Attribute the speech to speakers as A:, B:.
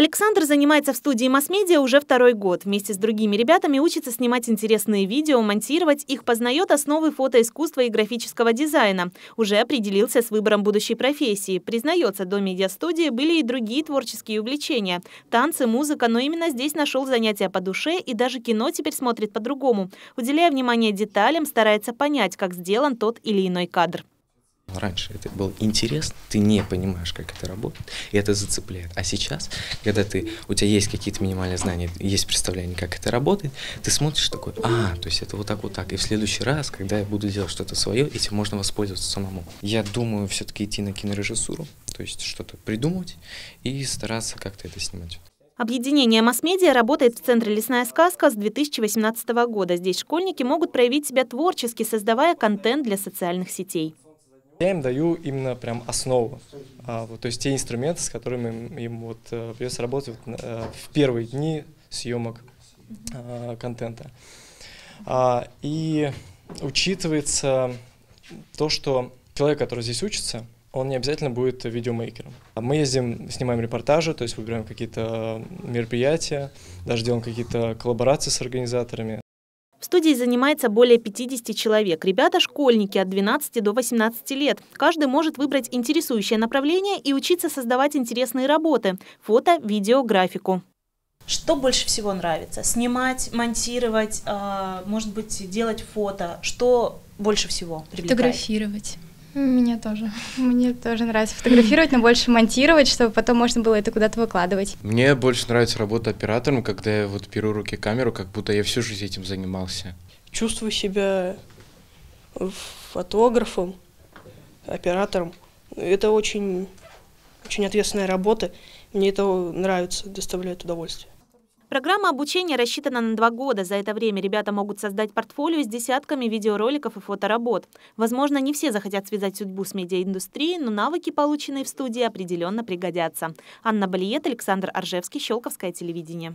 A: Александр занимается в студии Масмедиа уже второй год. Вместе с другими ребятами учится снимать интересные видео, монтировать их, познает основы фотоискусства и графического дизайна. Уже определился с выбором будущей профессии. Признается, до медиастудии были и другие творческие увлечения. Танцы, музыка, но именно здесь нашел занятия по душе и даже кино теперь смотрит по-другому. Уделяя внимание деталям, старается понять, как сделан тот или иной кадр.
B: Раньше это был интерес, ты не понимаешь, как это работает, и это зацепляет. А сейчас, когда ты, у тебя есть какие-то минимальные знания, есть представление, как это работает, ты смотришь такой, а, то есть это вот так, вот так. И в следующий раз, когда я буду делать что-то свое, этим можно воспользоваться самому. Я думаю все-таки идти на кинорежиссуру, то есть что-то придумать и стараться как-то это снимать.
A: Объединение масс-медиа работает в Центре «Лесная сказка» с 2018 года. Здесь школьники могут проявить себя творчески, создавая контент для социальных сетей.
C: Я им даю именно прям основу, а, вот, то есть те инструменты, с которыми им, им вот, э, придется работать а, в первые дни съемок а, контента. А, и учитывается то, что человек, который здесь учится, он не обязательно будет видеомейкером. Мы ездим, снимаем репортажи, то есть выбираем какие-то мероприятия, даже делаем какие-то коллаборации с организаторами,
A: в студии занимается более 50 человек. Ребята – школьники от 12 до 18 лет. Каждый может выбрать интересующее направление и учиться создавать интересные работы – фото, видео, графику. Что больше всего нравится? Снимать, монтировать, а, может быть, делать фото? Что больше всего привлекает? Фотографировать. Мне тоже. Мне тоже нравится фотографировать, но больше монтировать, чтобы потом можно было это куда-то выкладывать.
C: Мне больше нравится работа оператором, когда я вот беру руки камеру, как будто я всю
B: жизнь этим занимался. Чувствую себя фотографом, оператором. Это очень, очень ответственная работа. Мне это нравится, доставляет удовольствие.
A: Программа обучения рассчитана на два года. За это время ребята могут создать портфолио с десятками видеороликов и фоторабот. Возможно, не все захотят связать судьбу с медиаиндустрией, но навыки, полученные в студии, определенно пригодятся. Анна Балиет, Александр Аржевский, Щелковское телевидение.